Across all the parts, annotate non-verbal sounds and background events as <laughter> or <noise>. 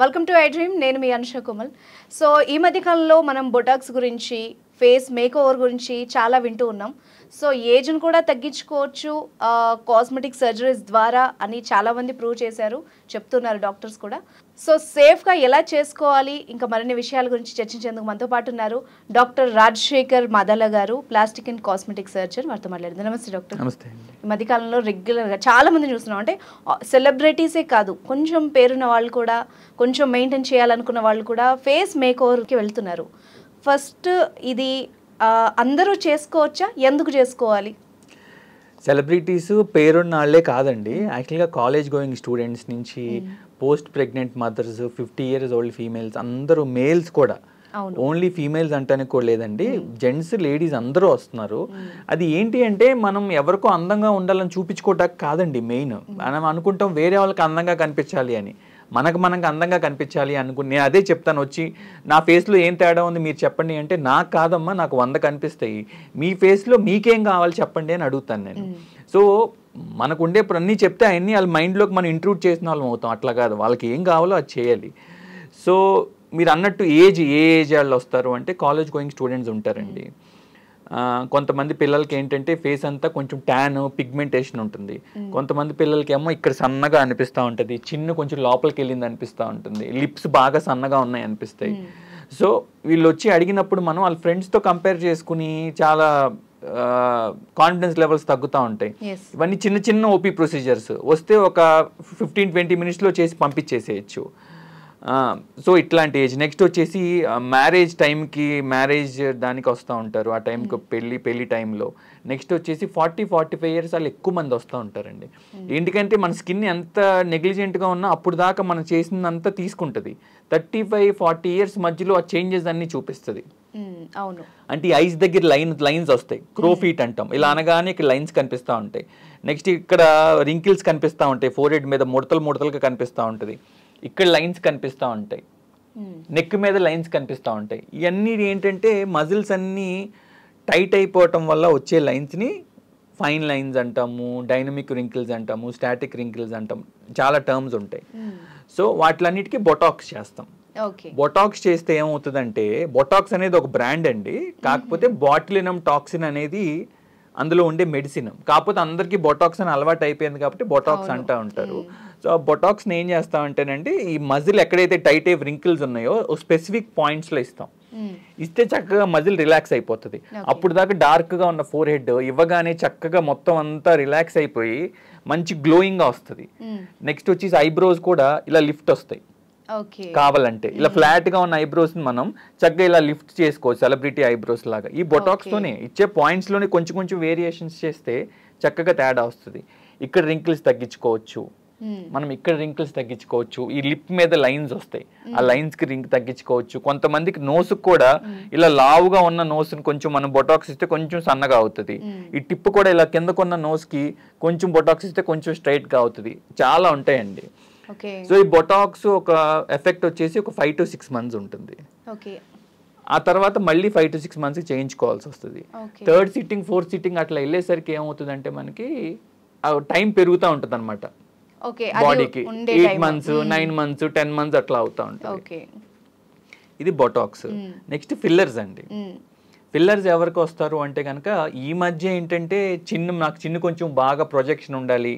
Welcome to I dream నేను మీ Anusha కుమల్ so ఈ మధ్య కాలంలో మనం బొటాక్స్ గురించి ఫేస్ మేక్ ఓవర్ గురించి చాలా వింటూ ఉన్నాం సో ఏజ్ను కూడా తగ్గించుకోవచ్చు కాస్మెటిక్ సర్జరీస్ ద్వారా అని చాలామంది ప్రూవ్ చేశారు చెప్తున్నారు డాక్టర్స్ కూడా సో సేఫ్గా ఎలా చేసుకోవాలి ఇంకా మరిన్ని విషయాల గురించి చర్చించేందుకు మనతో పాటు ఉన్నారు డాక్టర్ రాజశేఖర్ మదల గారు ప్లాస్టిక్ అండ్ కాస్మెటిక్ సర్జన్ వారితో మాట్లాడారు నమస్తే డాక్టర్ ఈ మధ్యకాలంలో రెగ్యులర్గా చాలామంది చూస్తున్నాం అంటే సెలబ్రిటీసే కాదు కొంచెం పేరున్న వాళ్ళు కూడా కొంచెం మెయింటైన్ చేయాలనుకున్న వాళ్ళు కూడా ఫేస్ మేక్ ఓవర్కి వెళ్తున్నారు ఫస్ట్ ఇది అందరూ చేసుకోవచ్చా ఎందుకు చేసుకోవాలి సెలబ్రిటీస్ పేరున్న వాళ్ళే కాదండి యాక్చువల్గా కాలేజ్ గోయింగ్ స్టూడెంట్స్ నుంచి post pregnant mothers fifty years old females అందరూ మేల్స్ కూడా ఓన్లీ ఫీమేల్స్ అంటానికి కూడా లేదండి జెంట్స్ లేడీస్ అందరూ వస్తున్నారు అది ఏంటి అంటే మనం ఎవరికో అందంగా ఉండాలని చూపించుకోవటానికి కాదండి మెయిన్ మనం అనుకుంటాం వేరే వాళ్ళకి అందంగా కనిపించాలి అని మనకు మనకు అందంగా కనిపించాలి అనుకుని నేను అదే చెప్తాను వచ్చి నా ఫేస్లో ఏం తేడా ఉంది మీరు చెప్పండి అంటే నాకు కాదమ్మా నాకు వంద కనిపిస్తాయి మీ ఫేస్లో మీకేం కావాలి చెప్పండి అని అడుగుతాను నేను సో మనకు ఉండే ఇప్పుడు అన్నీ చెప్తే అవన్నీ వాళ్ళ మైండ్లోకి మనం ఇంట్రూడ్ చేసిన వాళ్ళం అవుతాం అట్లా కాదు వాళ్ళకి ఏం కావాలో అది చేయాలి సో మీరు అన్నట్టు ఏజ్ ఏ ఏజ్ వాళ్ళు వస్తారు అంటే కాలేజ్ గోయింగ్ స్టూడెంట్స్ ఉంటారండి కొంతమంది పిల్లలకి ఏంటంటే ఫేస్ అంతా కొంచెం ట్యాన్ పిగ్మెంటేషన్ ఉంటుంది కొంతమంది పిల్లలకి ఏమో ఇక్కడ సన్నగా అనిపిస్తూ ఉంటుంది చిన్న కొంచెం లోపలికి వెళ్ళింది అనిపిస్తూ ఉంటుంది లిప్స్ బాగా సన్నగా ఉన్నాయి అనిపిస్తాయి సో వీళ్ళు వచ్చి అడిగినప్పుడు మనం వాళ్ళ ఫ్రెండ్స్తో కంపేర్ చేసుకుని చాలా కాన్ఫిడెన్స్ లెవెల్స్ తగ్గుతూ ఉంటాయి ఇవన్నీ చిన్న చిన్న ఓపీ ప్రొసీజర్స్ వస్తే ఒక ఫిఫ్టీన్ ట్వంటీ మినిట్స్లో చేసి పంపించేసేయచ్చు సో ఇట్లాంటి ఏజ్ నెక్స్ట్ వచ్చేసి మ్యారేజ్ టైంకి మ్యారేజ్ దానికి వస్తూ ఉంటారు ఆ టైంకి పెళ్ళి పెళ్ళి టైంలో నెక్స్ట్ వచ్చేసి ఫార్టీ ఫార్టీ ఫైవ్ ఇయర్స్ వాళ్ళు ఎక్కువ మంది వస్తూ ఉంటారండి hmm. ఎందుకంటే మన స్కిన్ ఎంత నెగ్లిజెంట్గా ఉన్నా అప్పుడు దాకా మనం చేసినంత తీసుకుంటుంది థర్టీ ఫైవ్ ఫార్టీ ఇయర్స్ మధ్యలో ఆ చేంజెస్ అన్నీ చూపిస్తుంది అవును అంటే ఐస్ దగ్గర లైన్ లైన్స్ వస్తాయి క్రోఫీట్ అంటాం ఇలా అనగానే ఇక్కడ లైన్స్ కనిపిస్తూ ఉంటాయి నెక్స్ట్ ఇక్కడ రింకిల్స్ కనిపిస్తూ ఉంటాయి ఫోర్ హెడ్ మీద ముడతలు ముడతలుగా కనిపిస్తూ ఉంటుంది ఇక్కడ లైన్స్ కనిపిస్తూ ఉంటాయి నెక్ మీద లైన్స్ కనిపిస్తూ ఉంటాయి ఇవన్నీ ఏంటంటే మజిల్స్ అన్నీ టైట్ అయిపోవటం వల్ల వచ్చే లైన్స్ని ఫైన్ లైన్స్ అంటాము డైనమిక్ రింకిల్స్ అంటాము స్టాటిక్ రింకిల్స్ అంటాం చాలా టర్మ్స్ ఉంటాయి సో వాటిలన్నిటికీ బొటాక్స్ చేస్తాం బొటాక్స్ చేస్తే ఏమవుతుందంటే బొటాక్స్ అనేది ఒక బ్రాండ్ అండి కాకపోతే బాటిలినం టాక్సిన్ అనేది అందులో ఉండే మెడిసిన్ కాకపోతే అందరికీ బొటాక్స్ అని అలవాటు అయిపోయింది కాబట్టి బొటాక్స్ అంటూ ఉంటారు సో బొటాక్స్ ఏం చేస్తామంటేనండి ఈ మజిల్ ఎక్కడైతే టైట్ అయ్యి రింకిల్స్ ఉన్నాయో స్పెసిఫిక్ పాయింట్స్లో ఇస్తాం ఇస్తే చక్కగా మజిల్ రిలాక్స్ అయిపోతుంది అప్పుడు దాకా డార్క్గా ఉన్న ఫోర్ హెడ్ ఇవ్వగానే చక్కగా మొత్తం అంతా రిలాక్స్ అయిపోయి మంచి గ్లోయింగ్గా వస్తుంది నెక్స్ట్ వచ్చేసి ఐబ్రోస్ కూడా ఇలా లిఫ్ట్ వస్తాయి కావాలంటే ఇలా ఫ్లాట్ గా ఉన్న ఐబ్రోస్ మనం చక్కగా ఇలా లిఫ్ట్ చేసుకోవచ్చు సెలబ్రిటీ ఐబ్రోస్ లాగా ఈ బొటాక్స్ తోనే ఇచ్చే పాయింట్స్ లోనే కొంచెం కొంచెం వేరియేషన్స్ చేస్తే చక్కగా తేడా వస్తుంది ఇక్కడ రింకిల్స్ తగ్గించుకోవచ్చు మనం ఇక్కడ రింకిల్స్ తగ్గించుకోవచ్చు ఈ లిప్ మీద లైన్స్ వస్తాయి ఆ లైన్స్ కి రింక్ తగ్గించుకోవచ్చు కొంతమందికి నోసు కూడా ఇలా లావుగా ఉన్న ని కొంచెం మనం బొటాక్స్ ఇస్తే కొంచెం సన్నగా అవుతుంది ఈ టిప్ కూడా ఇలా కిందకున్న నోస్ కి కొంచెం బొటాక్స్ ఇస్తే కొంచెం స్ట్రైట్గా అవుతుంది చాలా ఉంటాయండి సో ఈ బొటాక్స్ ఒక ఎఫెక్ట్ వచ్చేసి ఒక ఫైవ్ టు సిక్స్ మంత్స్ ఉంటుంది ఆ తర్వాత మళ్ళీ ఫైవ్ టు సిక్స్ మంత్స్ చేయించుకోవాల్సి వస్తుంది థర్డ్ సిట్టింగ్ ఫోర్త్ సిట్టింగ్ అట్లా వెళ్ళేసరికి ఏమవుతుందంటే మనకి టైం పెరుగుతూ ఉంటుంది అనమాట బాడీకి eight months nine months ten months అట్లా అవుతూ ఉంటుంది ఇది బొటాక్స్ నెక్స్ట్ ఫిల్లర్స్ అండి పిల్లర్స్ ఎవరికి వస్తారు అంటే కనుక ఈ మధ్య ఏంటంటే చిన్న నాకు చిన్న కొంచెం బాగా ప్రొజెక్షన్ ఉండాలి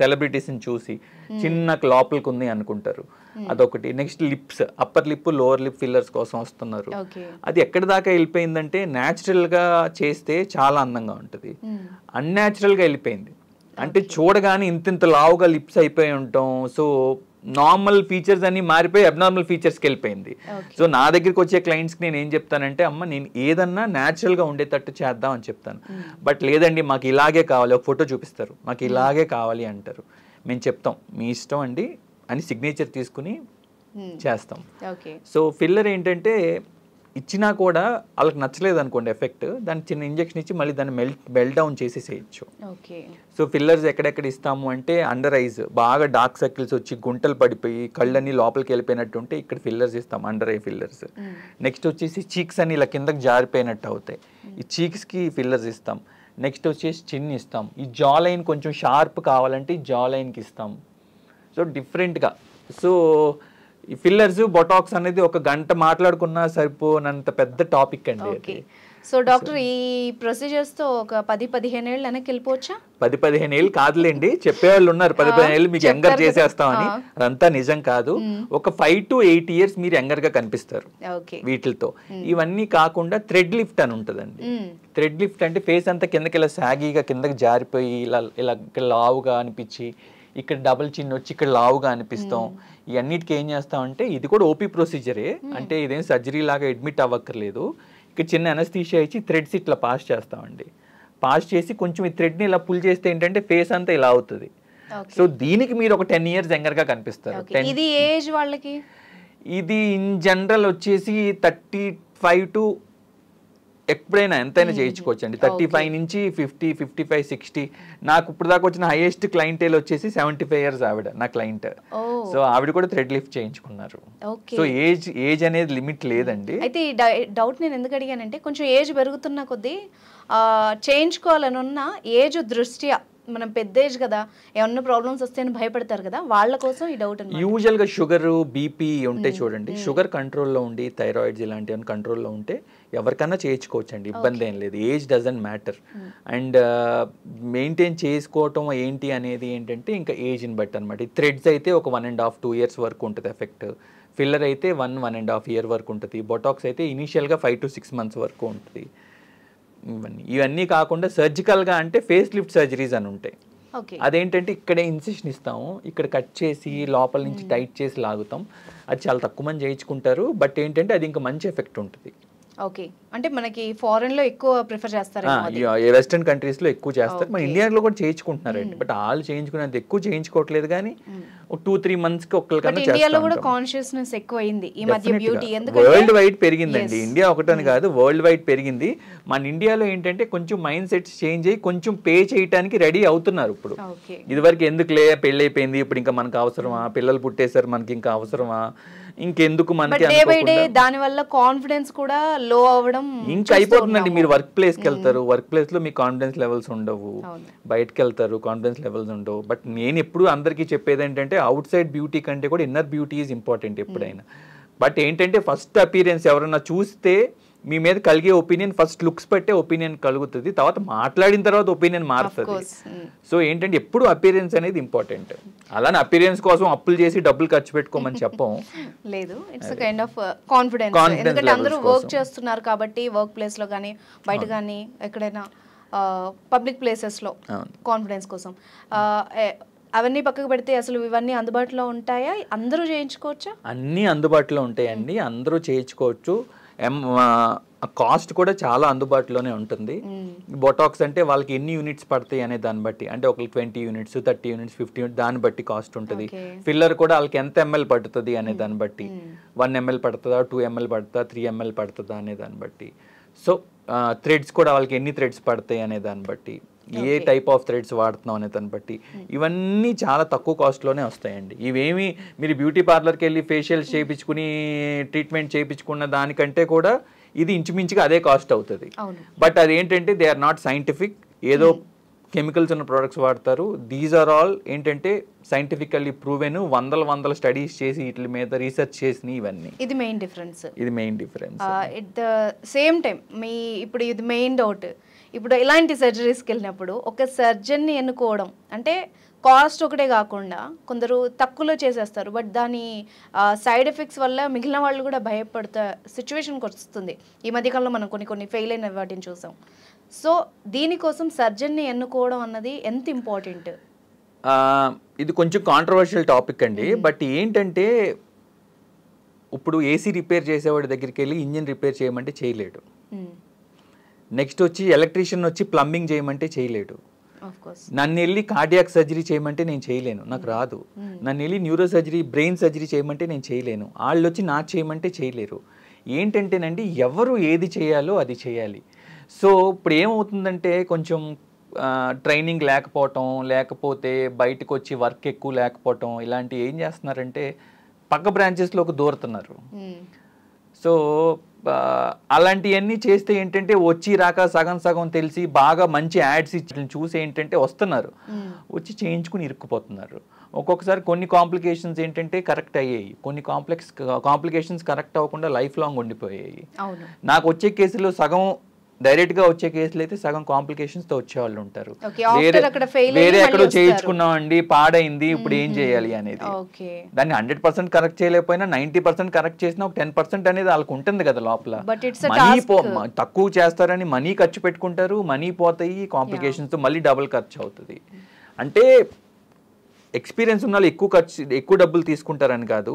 సెలబ్రిటీస్ని చూసి చిన్న నాకు లోపలికి ఉంది అనుకుంటారు అదొకటి next lips upper lip lower lip fillers కోసం వస్తున్నారు అది ఎక్కడి దాకా వెళ్ళిపోయిందంటే గా చేస్తే చాలా అందంగా ఉంటుంది అన్యాచురల్ గా వెళ్ళిపోయింది అంటే చూడగానే ఇంత ఇంత లావుగా లిప్స్ అయిపోయి ఉంటాం సో నార్మల్ ఫీచర్స్ అన్ని మారిపోయి అబ్నార్మల్ ఫీచర్స్కి వెళ్ళిపోయింది సో నా దగ్గరికి వచ్చే క్లయింట్స్కి నేను ఏం చెప్తానంటే అమ్మ నేను ఏదన్నా న్యాచురల్గా ఉండేటట్టు చేద్దాం అని చెప్తాను బట్ లేదండి మాకు ఇలాగే కావాలి ఒక ఫోటో చూపిస్తారు మాకు ఇలాగే కావాలి అంటారు మేము చెప్తాం మీ ఇష్టం అండి అని సిగ్నేచర్ తీసుకుని చేస్తాం సో ఫిల్లర్ ఏంటంటే ఇచ్చినా కూడా వాళ్ళకి నచ్చలేదు అనుకోండి ఎఫెక్ట్ దాన్ని చిన్న ఇంజక్షన్ ఇచ్చి మళ్ళీ దాన్ని మెల్ట్ బెల్ డౌన్ చేయొచ్చు సో ఫిల్లర్స్ ఎక్కడెక్కడ ఇస్తాము అంటే అండర్ ఐజ్ బాగా డార్క్ సర్కిల్స్ వచ్చి గుంటలు పడిపోయి కళ్ళన్నీ లోపలికి వెళ్ళిపోయినట్టు ఉంటే ఇక్కడ ఫిల్లర్స్ ఇస్తాం అండర్ ఐ ఫిల్లర్స్ నెక్స్ట్ వచ్చేసి చీక్స్ అని ఇలా కిందకి జారిపోయినట్టు అవుతాయి ఈ చీక్స్కి ఫిల్లర్స్ ఇస్తాం నెక్స్ట్ వచ్చేసి చిన్ ఇస్తాం ఈ జా లైన్ కొంచెం షార్ప్ కావాలంటే జా లైన్కి ఇస్తాం సో డిఫరెంట్గా సో ఈ ఫిల్లర్స్ బొటాక్స్ అనేది ఒక గంట మాట్లాడుకున్నా సరిపోనంత పెద్ద టాపిక్ అండి సో డాక్టర్ ఈ ప్రొసీజర్స్ తో ఒక పది పదిహేను ఏళ్ళు వెనక్కి వెళ్ళిపోవచ్చా పది పదిహేను ఏళ్ళు కాదులేండి చెప్పేవాళ్ళు ఉన్నారు పది పదిహేను ఏళ్ళు మీకు చేసేస్తాం చేసేస్తామని అదంతా నిజం కాదు ఒక ఫైవ్ టు ఎయిట్ ఇయర్స్ మీరు ఎంగర్ గా కనిపిస్తారు వీటితో ఇవన్నీ కాకుండా థ్రెడ్ లిఫ్ట్ అని ఉంటుందండి థ్రెడ్ లిఫ్ట్ అంటే ఫేస్ అంతా కిందకి ఇలా సాగీగా కిందకి జారిపోయి ఇలా ఇలా లావుగా అనిపించి ఇక్కడ డబల్ చిన్న వచ్చి ఇక్కడ లావుగా అనిపిస్తాం ఇవన్నిటికీ ఏం చేస్తామంటే ఇది కూడా ఓపీ ప్రొసీజరే అంటే ఇదేం సర్జరీ లాగా అడ్మిట్ అవ్వక్కర్లేదు ఇక్కడ చిన్న అనస్థీషియా ఇచ్చి థ్రెడ్స్ ఇట్లా పాస్ చేస్తామండి పాస్ చేసి కొంచెం ఈ థ్రెడ్ని ఇలా పుల్ చేస్తే ఏంటంటే ఫేస్ అంతా ఇలా అవుతుంది సో దీనికి మీరు ఒక టెన్ ఇయర్స్ ఎంగర్గా కనిపిస్తారు ఇది ఏజ్ వాళ్ళకి ఇది ఇన్ జనరల్ వచ్చేసి థర్టీ ఫైవ్ టు ఎప్పుడైనా ఎంతైనా చేయించుకోవచ్చు అండి థర్టీ ఫైవ్ నుంచి ఫిఫ్టీ ఫిఫ్టీ ఫైవ్ సిక్స్టీ నాకు ఇప్పుడు దాకా వచ్చిన హైయెస్ట్ క్లైంట్ వచ్చేసి సెవెంటీ ఫైవ్ ఇయర్స్ ఆవిడ నా క్లయింట్ సో ఆవిడ కూడా థ్రెడ్ లిఫ్ట్ చేయించుకున్నారు సో ఏజ్ ఏజ్ అనేది లిమిట్ లేదండి అయితే ఈ డౌట్ నేను ఎందుకు అడిగానంటే కొంచెం ఏజ్ పెరుగుతున్న కొద్దీ చేయించుకోవాలని ఉన్న ఏజ్ దృష్ట్యా మనం పెద్ద ఏజ్ కదా ఏమన్నా ప్రాబ్లమ్స్ వస్తాయని భయపడతారు కదా వాళ్ళ కోసం ఈ డౌట్ యూజువల్గా షుగర్ బీపీ ఉంటే చూడండి షుగర్ కంట్రోల్లో ఉండి థైరాయిడ్స్ ఇలాంటివన్నీ కంట్రోల్లో ఉంటే ఎవరికన్నా చేయించుకోవచ్చు అండి ఇబ్బంది ఏం లేదు age doesn't matter and maintain చేసుకోవటం ఏంటి అనేది ఏంటంటే ఇంకా ఏజ్ని బట్టి అనమాట ఈ థ్రెడ్స్ అయితే ఒక one and half two years వరకు ఉంటుంది ఎఫెక్ట్ ఫిల్లర్ అయితే one one and half year వరకు ఉంటుంది బొటాక్స్ అయితే ఇనీషియల్గా ఫైవ్ టు సిక్స్ మంత్స్ వరకు ఉంటుంది ఇవన్నీ ఇవన్నీ కాకుండా సర్జికల్గా అంటే ఫేస్ లిఫ్ట్ సర్జరీస్ అని ఉంటాయి అదేంటంటే ఇక్కడే ఇన్సిషన్ ఇస్తాము ఇక్కడ కట్ చేసి లోపల నుంచి టైట్ చేసి లాగుతాం అది చాలా తక్కువ మంది చేయించుకుంటారు బట్ ఏంటంటే అది ఇంకా మంచి ఎఫెక్ట్ ఉంటుంది ఓకే అంటే మనకి ఫారెన్ లో ఎక్కువ ప్రిఫర్ చేస్తారు వెస్టర్న్ కంట్రీస్ లో ఎక్కువ చేస్తారు మన ఇండియాలో కూడా చేయించుకుంటున్నారండి బట్ వాళ్ళు చేయించుకునేంత ఎక్కువ చేయించుకోవట్లేదు కానీ టూ త్రీ మంత్స్ కి ఒక్కరికన్నా ఇండియాలో వరల్డ్ వైడ్ పెరిగిందండి ఇండియా ఒకటని కాదు వరల్డ్ వైడ్ పెరిగింది మన ఇండియాలో ఏంటంటే కొంచెం మైండ్ సెట్స్ చేంజ్ అయ్యి కొంచెం పే చేయడానికి రెడీ అవుతున్నారు ఇప్పుడు ఇదివరకు ఎందుకు లే పెళ్ళి అయిపోయింది ఇప్పుడు ఇంకా మనకు అవసరమా పిల్లలు పుట్టేశారు మనకి ఇంకా అవసరమా ఇంకెందుకు మనకి డే బై దాని వల్ల కాన్ఫిడెన్స్ కూడా లో అవ్వడం ఇంకా అయిపోతుందండి మీరు వర్క్ ప్లేస్ కి వెళ్తారు వర్క్ ప్లేస్ లో మీ కాన్ఫిడెన్స్ లెవెల్స్ ఉండవు బయటకు వెళ్తారు కాన్ఫిడెన్స్ లెవెల్స్ ఉండవు బట్ నేను ఎప్పుడు అందరికీ చెప్పేది ఏంటంటే అవుట్ సైడ్ బ్యూటీ కంటే కూడా ఇన్నర్ బ్యూటీ ఈజ్ ఇంపార్టెంట్ ఎప్పుడైనా బట్ ఏంటంటే ఫస్ట్ అపీరియన్స్ ఎవరన్నా చూస్తే మీ మీద కలిగే ఒపీనియన్ ఫస్ట్ లుక్స్ పెట్టే ఒపీనియన్ కలుగుతుంది తర్వాత మాట్లాడిన తర్వాత ఒపీనియన్ మారుతుంది సో mm. ఏంటంటే ఎప్పుడు అపీరియన్స్ అనేది ఇంపార్టెంట్ అలానే అపీరియన్స్ కోసం అప్పులు చేసి డబ్బులు ఖర్చు పెట్టుకోమని చెప్పం <laughs> లేదు ఇట్స్ కైండ్ ఆఫ్ కాన్ఫిడెన్స్ ఎందుకంటే అందరూ వర్క్ చేస్తున్నారు కాబట్టి వర్క్ ప్లేస్ లో కానీ బయట కానీ ఎక్కడైనా పబ్లిక్ uh, ప్లేసెస్ లో కాన్ఫిడెన్స్ కోసం uh, eh, అవన్నీ పక్కకు పెడితే అసలు ఇవన్నీ అందుబాటులో ఉంటాయా అందరూ చేయించుకోవచ్చా అన్నీ అందుబాటులో ఉంటాయండి అందరూ చేయించుకోవచ్చు ఎం కాస్ట్ కూడా చాలా అందుబాటులోనే ఉంటుంది బొటాక్స్ అంటే వాళ్ళకి ఎన్ని యూనిట్స్ పడతాయి అనే దాన్ని బట్టి అంటే ఒకరు twenty units thirty units fifty units దాన్ని బట్టి కాస్ట్ ఉంటుంది ఫిల్లర్ కూడా వాళ్ళకి ఎంత ఎంఎల్ పడుతుంది అనే దాన్ని బట్టి వన్ ఎంఎల్ పడుతుందా టూ ఎంఎల్ పడుతుందా త్రీ ఎంఎల్ పడుతుందా అనే దాన్ని బట్టి సో థ్రెడ్స్ కూడా వాళ్ళకి ఎన్ని థ్రెడ్స్ పడతాయి అనే దాన్ని బట్టి ఏ టైప్ ఆఫ్ థ్రెడ్స్ వాడుతున్నాం అనే దాన్ని బట్టి hmm. ఇవన్నీ చాలా తక్కువ కాస్ట్లోనే వస్తాయండి ఇవేమి మీరు బ్యూటీ పార్లర్కి వెళ్ళి ఫేషియల్ hmm. చేయించుకుని ట్రీట్మెంట్ చేయించుకున్న దానికంటే కూడా ఇది ఇంచుమించుగా అదే కాస్ట్ అవుతుంది బట్ అదేంటంటే దే ఆర్ నాట్ సైంటిఫిక్ ఏదో కెమికల్స్ hmm. ఉన్న ప్రోడక్ట్స్ వాడతారు దీస్ ఆర్ ఆల్ ఏంటంటే సైంటిఫికల్లీ ప్రూవెన్ వందల వందల స్టడీస్ చేసి వీటి మీద రీసెర్చ్ చేసిన ఇవన్నీ ఇది మెయిన్ డిఫరెన్స్ ఇది main difference it the same time మీ ఇప్పుడు ఇది మెయిన్ డౌట్ ఇప్పుడు ఇలాంటి సర్జరీస్కి వెళ్ళినప్పుడు ఒక సర్జన్ని ఎన్నుకోవడం అంటే కాస్ట్ ఒకటే కాకుండా కొందరు తక్కువలో చేసేస్తారు బట్ దాని సైడ్ ఎఫెక్ట్స్ వల్ల మిగిలిన వాళ్ళు కూడా భయపడతా సిచ్యువేషన్కి వస్తుంది ఈ మధ్యకాలంలో మనం కొన్ని కొన్ని ఫెయిల్ అయిన వాటిని చూసాం సో దీనికోసం సర్జన్ని ఎన్నుకోవడం అన్నది ఎంత ఇంపార్టెంట్ ఇది కొంచెం కాంట్రవర్షియల్ టాపిక్ అండి బట్ ఏంటంటే ఇప్పుడు ఏసీ రిపేర్ చేసేవాడి దగ్గరికి వెళ్ళి ఇంజిన్ రిపేర్ చేయమంటే చేయలేడు నెక్స్ట్ వచ్చి ఎలక్ట్రీషియన్ వచ్చి ప్లంబింగ్ చేయమంటే చేయలేడు నన్ను వెళ్ళి కార్డియాక్ సర్జరీ చేయమంటే నేను చేయలేను నాకు రాదు hmm. నన్ను వెళ్ళి న్యూరో సర్జరీ బ్రెయిన్ సర్జరీ చేయమంటే నేను చేయలేను వాళ్ళు వచ్చి నా చేయమంటే చేయలేరు ఏంటంటేనండి ఎవరు ఏది చేయాలో అది చేయాలి సో ఇప్పుడు ఏమవుతుందంటే కొంచెం ట్రైనింగ్ లేకపోవటం లేకపోతే బయటకు వచ్చి వర్క్ ఎక్కువ లేకపోవటం ఇలాంటివి ఏం చేస్తున్నారంటే పక్క బ్రాంచెస్లోకి దూరుతున్నారు hmm. సో అలాంటివన్నీ చేస్తే ఏంటంటే వచ్చి రాక సగం సగం తెలిసి బాగా మంచి యాడ్స్ ఇచ్చి చూసి ఏంటంటే వస్తున్నారు వచ్చి చేయించుకుని ఇరుక్కుపోతున్నారు ఒక్కొక్కసారి కొన్ని కాంప్లికేషన్స్ ఏంటంటే కరెక్ట్ అయ్యాయి కొన్ని కాంప్లెక్స్ కాంప్లికేషన్స్ కరెక్ట్ అవ్వకుండా లైఫ్ లాంగ్ ఉండిపోయాయి నాకు వచ్చే కేసులో సగం డైరెక్ట్ గా వచ్చే కేసులు అయితే సగం కాంప్లికేషన్స్ తో వచ్చే వాళ్ళు ఉంటారు వేరే ఎక్కడో చేయించుకున్నామండి పాడైంది ఇప్పుడు ఏం చేయాలి అనేది దాన్ని హండ్రెడ్ పర్సెంట్ కరెక్ట్ చేయలేకపోయినా నైన్టీ పర్సెంట్ కరెక్ట్ చేసినా ఒక టెన్ పర్సెంట్ అనేది వాళ్ళకి ఉంటుంది కదా లోపల మనీ తక్కువ చేస్తారని మనీ ఖర్చు పెట్టుకుంటారు మనీ పోతాయి కాంప్లికేషన్స్ మళ్ళీ డబుల్ ఖర్చు అవుతుంది అంటే ఎక్స్పీరియన్స్ ఉన్న ఎక్కువ ఖర్చు ఎక్కువ డబ్బులు తీసుకుంటారని కాదు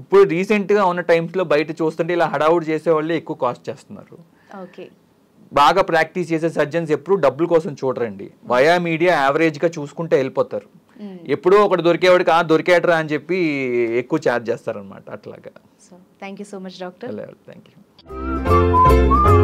ఇప్పుడు రీసెంట్గా ఉన్న టైమ్స్లో బయట చూస్తుంటే ఇలా చేసే వాళ్ళే ఎక్కువ కాస్ట్ చేస్తున్నారు బాగా ప్రాక్టీస్ చేసే సర్జన్స్ ఎప్పుడు డబ్బుల కోసం చూడరండి వయా మీడియా గా చూసుకుంటే వెళ్ళిపోతారు ఎప్పుడూ ఒకటి దొరికేవాడికి ఆ దొరికేటరా అని చెప్పి ఎక్కువ ఛార్జ్ చేస్తారనమాట అట్లాగా thank you so much doctor thank you